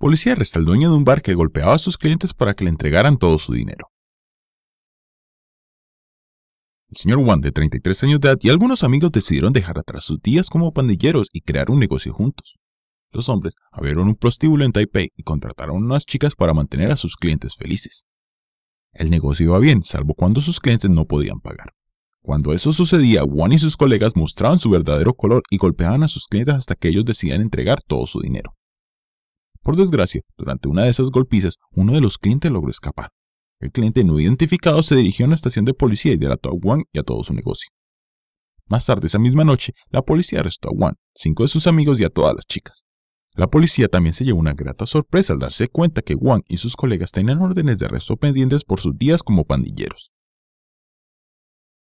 Policía arresta al dueño de un bar que golpeaba a sus clientes para que le entregaran todo su dinero. El señor Wan, de 33 años de edad, y algunos amigos decidieron dejar atrás sus días como pandilleros y crear un negocio juntos. Los hombres abrieron un prostíbulo en Taipei y contrataron unas chicas para mantener a sus clientes felices. El negocio iba bien, salvo cuando sus clientes no podían pagar. Cuando eso sucedía, Wan y sus colegas mostraban su verdadero color y golpeaban a sus clientes hasta que ellos decidían entregar todo su dinero. Por desgracia, durante una de esas golpizas, uno de los clientes logró escapar. El cliente no identificado se dirigió a una estación de policía y delató a Wang y a todo su negocio. Más tarde esa misma noche, la policía arrestó a Wang, cinco de sus amigos y a todas las chicas. La policía también se llevó una grata sorpresa al darse cuenta que Wang y sus colegas tenían órdenes de arresto pendientes por sus días como pandilleros.